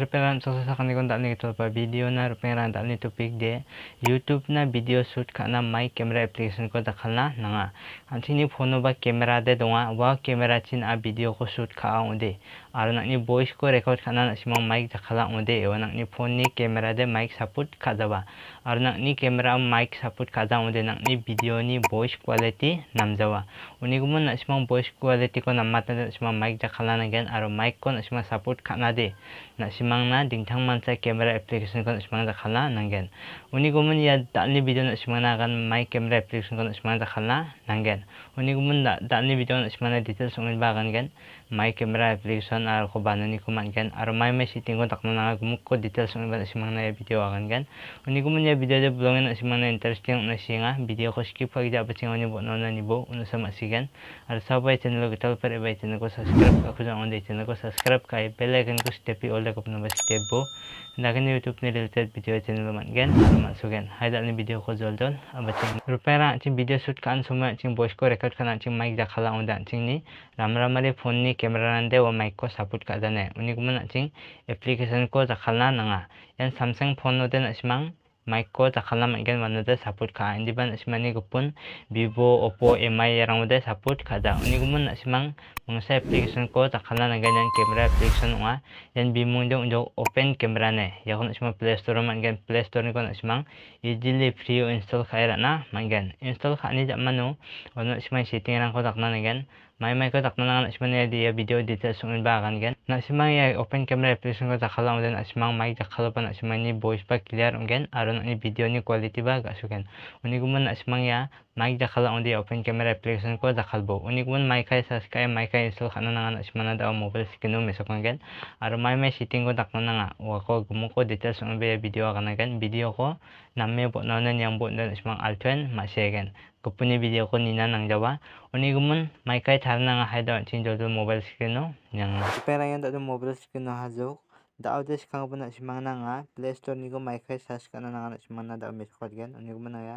रुपेरान सोसा kanikon tak ni pa video na ruperan tak ni topic de YouTube na video shoot khana my camera application ko dakhalna nanga anthini phone ba camera de donga wa camera chin a video ko shoot kha onde aro nakni voice ko record khana simang mic dakhala onde ewa nakni phone ni camera de mic support khajaba aro nakni camera mic support khaja onde nakni video ni voice quality namjawa unigumun nasimang voice quality ko namata nasimang mic dakhala nagen aro mic ko nasimang support khana de nasimang simangna dingthangmansa camera application kon simangja khala nangen uni gumun ya dalni video na simangna gan my camera application kon simangja khala nangen uni gumun dalni video na simangna details ongin bagan gen My camera application ar ko bana ni kuman kan ar may may sitting ko takna na gumu ko details ng bata si na video akan kan uni ni kuman niya video da ya, blogin na si mga na interesting na singa video ko skip pag dapat singa ni bo na ni bo una sa masigan ar sa channel ko tal per bay channel ko subscribe ako sa onday channel ko subscribe kay bell icon kan, ko stepi all da ko na bo na kan, youtube ni related video channel man kan masukan dal ni video ko zoldon abat rupera ching video shoot kan suma ching voice ko record kan ching mic da khala undan ching ni ramramare phone ni केमेरानदे वो माइक को सपोर्ट कर दने उन्हीं को मना चिंग एप्लीकेशन को जखलना नंगा यान सैमसंग फोन नो देन इसमांग माइक को जखलना माइकन वाले दे सपोर्ट का इंदी बन इसमानी कुपन vivo oppo mi yang दे सपोर्ट का जा उन्हीं को मना इसमांग mga sa application ko takhala na ganyan camera application nga ah. yan bimong yung open camera na ya ko na siya play store man gan play store ni ko na siya easily free install kaya na man gan install ka ni man no ano siya setting lang ko takna na gan may may ko takna na siya na dia video details ng bakan gan na siya ya open camera application ko takhala mo din siya may takhala pa na siya ni voice pa clear ungen aron ni video ni quality ba gasukan uni ko man na siya ya mic দেখালো আমাদের open camera application করে দেখালবো উনিকমন মাইকাই সাবস্ক্রাইব মাইকাই ইনস্টল খানো নাঙা সিমানা দাও মোবাইল স্ক্রিনও মেসকনগেন আর মাই মাই সিটিং কো দাকনো নাঙা ওয়াকো গুমুকো ডিটেলস অনবে ভিডিও আগানাগেন ভিডিও কো নামে বনানো নিয়াম বনান সিমাং আলথেন মাসেগেন কুপুনি ভিডিও কো নিনা নাংজাবা উনিকমন মাইকাই থার নাঙা হাইদা চিনজল মোবাইল স্ক্রিনও নাঙা পেরায়ান দাদু মোবাইল স্ক্রিনও হাজুক dao des kang bana simang nanga play store ni go mai khai search kana nanga simang na dao mes khot gen ni go mana ya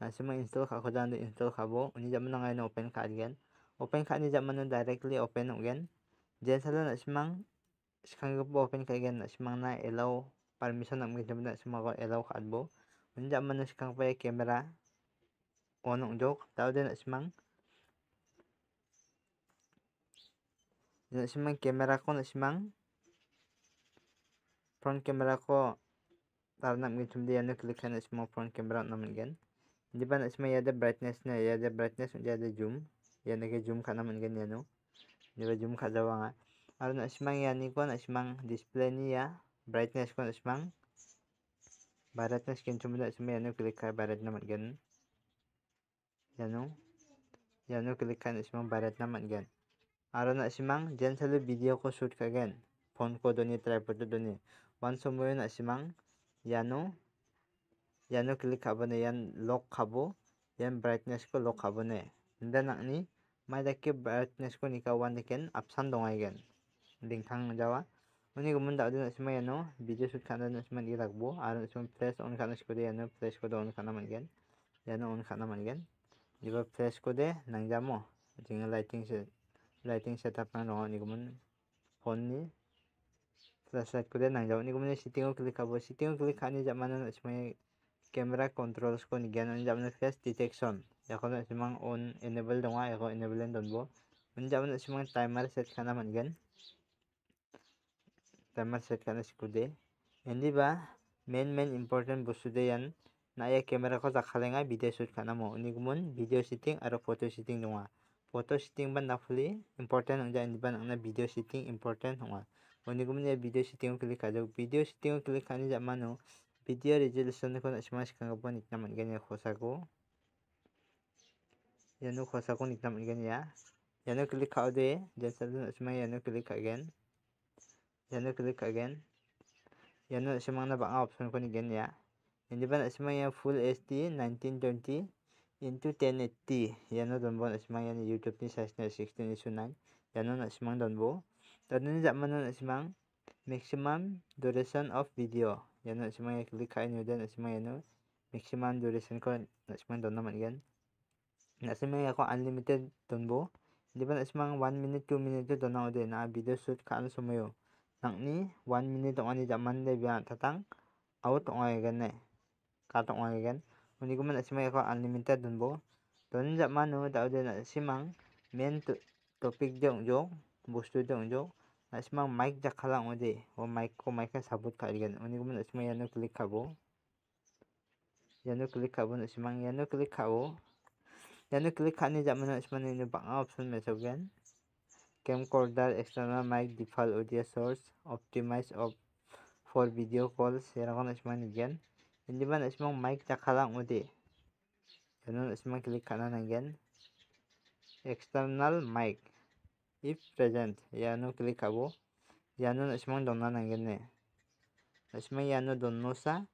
Nasa install ka, kailangan din install ka bo. dyan mo na ngayon open ka again. Open ka ni jaman na directly open again. Diyan sa na simang sekarang po open ka again na simang na allow permission na mga jaman na simang ko allow ka bo. dyan mo na sekarang pa camera onong jok. Tao din na simang Diyan na simang camera ko na simang front camera ko. Tara na mga jaman na klik na simang front camera naman again. Hindi ba natin may ada brightness na ada brightness yung other zoom. Yan nag-zoom ka naman ganyan, no? Hindi ba zoom ka daw nga? Araw na isimang yan ko, na isimang display niya, brightness ko na isimang barat na skin tumula isimang yan o, click ka, barat naman ganun. Yan o. Yan o, click ka na isimang barat naman ganun. Araw na isimang, dyan sa video ko shoot ka Phone kan. ko doon yung tripod doon yung. Once mo yun na yan yano klik kabone ian lok kabo ian brightness ko lok kabone inda ni mai dake brightness ko nikaoan deken apsan donga dingkang jawa uni gumun dal dun asma iano video shoot kana dun asma ni rakbo aro asma flash on kana skode iano flash kode on kana mangen iano on kana mangen jiba flash kode nangjamo jinga lighting set lighting setup nang donga ni gumun phone ni flashlight kode nangjamo ni gumun setting ko klik kabo setting ko klik kani jamana asma camera controls ko ni ganun ni na test detection ya ko na si mang on enable dong ay ko enable don bo man na si mang timer set ka naman gan timer set ka na si kude hindi ba main main important bo sude yan na ya camera ko sa ay video shoot ka na mo unig mun video shooting aro photo shooting dong photo shooting ban fully important ang jan ban na video shooting important dong Oni gumun ya video shooting klik aja video shooting klik kan aja mano Video resolution ko na smash kang gabon itna man gani khosa ko. Yano khosa ko itna man gani ya. Yano click ka de resolution yano click again. Yano click again. Yano sma na ba option ko genya, Ini ya full HD 1920 into 1080 yano donbo na simang yan YouTube ni size 16 iso 9 yano na simang donbo tadun ni zaman maximum duration of video yano asimaya click khai nyu den asimaya yano maximum duration ko asimaya don naman yan asimaya ko unlimited don bo di ba asimang 1 minute two minute don na ode na video shoot ka ano nak ni 1 minute ong ani jaman de biya tatang out orang ay gan ne ka orang ay gan uni ko man asimaya ko unlimited don bo jaman no da ode na asimang main topic jong jong bostu jong jong nasimang mic jak kalang ode o mic ko mic sabut kha rian oni gumun nasimang yano klik khabo yano klik khabo nasimang yano click khabo yano click khani jak mana nasimang ni banga option mesogen camcorder external mic default audio source optimize of for video calls yarakon nasimang nigen ini mana nasimang mic jak khalang ode yano nasimang click na nagen external mic if present yano klik hago yano nasimang donna nanggene nasimang yano donnosa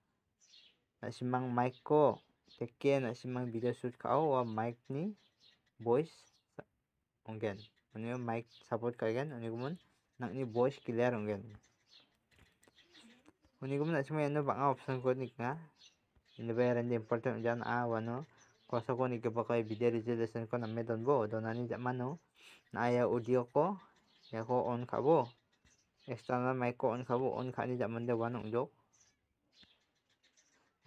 nasimang mic ko teke nasimang video shoot kau, wa mic ni voice ongen onyo mic support kagen nak ni voice clear ongen na nasimang yano banga option ko nikna bayaran di important jangan a wano kosa ko kebakai video resolution ko namme donbo donani jamano আয়া audio কো on on খাবো external mic ko on kabu on kani jaman de wanong jok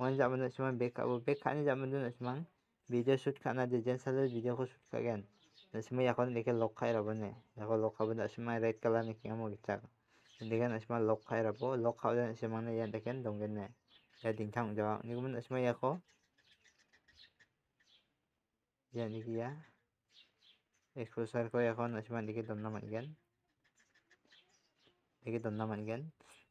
on jaman de suman back khabu back khani jaman de suman video shoot na de jen sale video ko shoot kagen ko yakon ke lok khai rabo ne yakon lock khabu nasma red color ne kemo gitak dekhen nasma lok khai rabo lok khabu de nasma ne yan dong gen ne ya ding thang jawa ni kuman ya yako ya ni kia एक्सपोजारखौ এখন আসমান দেখে দন্না মানগেন দেখে দন্না মানগেন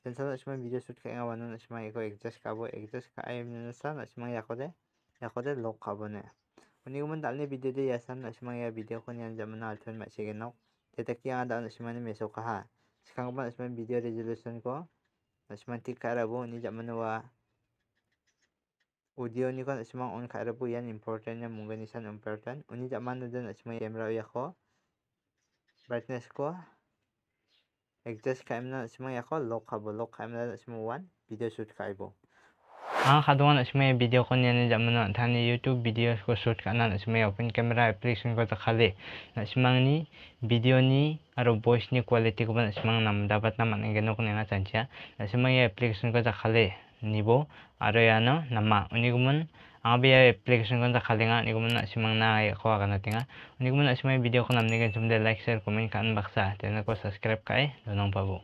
তেনসাল আসমান ভিডিও শুট খাই আওয়ান আসমান একো এডজাস্ট খাবো এডজাস্ট খাই নেসান আসমান ইয়াকদে ইয়াকদে লক খাবো নে উনি গুমন দালনি ভিডিও দে ইয়াসান আসমান ইয়া ভিডিও কোন ইয়ান জামনা আলফেন মাসে গেন নক তেতা কি আদা আসমান মেসো কাহা সিকাংবা আসমান ভিডিও রেজুলেশন কো আসমান ঠিক খারাবো উনি জামনা ওয়া audio ni semang asimang on kaerapu yan important yan mungkin isan important uni jaman na din asimang yamraw yako brightness ko exist kaim na asimang yako low kabo low kaim na asimang one video shoot kaibo Ang kadungan asimang video ko niya nandiyan mo na tani youtube video ko shoot ka na asimang open camera application ko takali na asimang ni video ni aro voice ni quality ko na asimang nam dapat naman ang gano'n ko nila chancha na asimang application ko takali nibo aro no, nama unigumun ang biya application kon takalinga unigumun na simang na ko ka natinga unigumun na simang video ko namnigan sumde like share comment kan baksa tenan ko subscribe kay dunong pabo